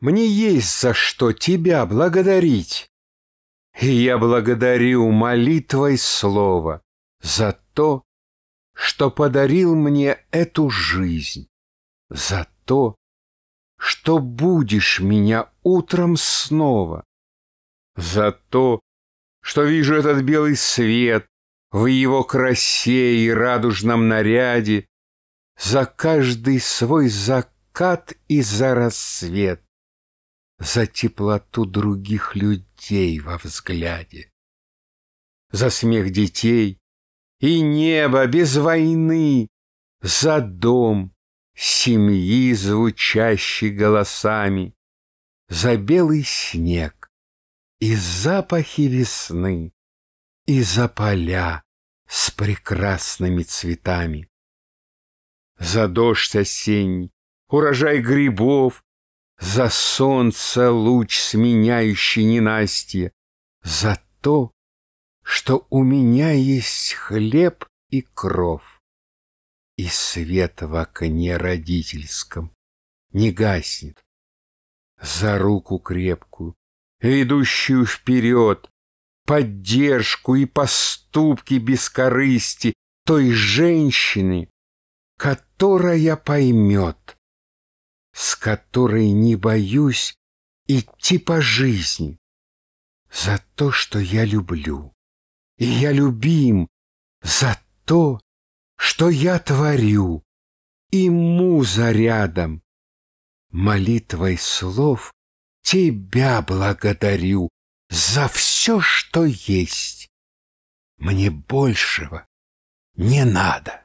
Мне есть за что Тебя благодарить. И я благодарю молитвой Слова за то, что подарил мне эту жизнь, за то, что будешь меня утром снова, за то, что вижу этот белый свет в его красе и радужном наряде, за каждый свой закат и за рассвет, за теплоту других людей во взгляде, за смех детей и небо без войны, за дом семьи, звучащий голосами, за белый снег и запахи весны, и за поля с прекрасными цветами. За дождь осенний, урожай грибов, за солнце луч сменяющий ненастье, за то, что у меня есть хлеб и кров, и свет в окне родительском не гаснет. За руку крепкую, ведущую вперед, поддержку и поступки без корысти той женщины, которая поймет, с которой не боюсь идти по жизни. За то, что я люблю. И я любим за то, что я творю. И муза рядом. Молитвой слов тебя благодарю за все, что есть. Мне большего не надо.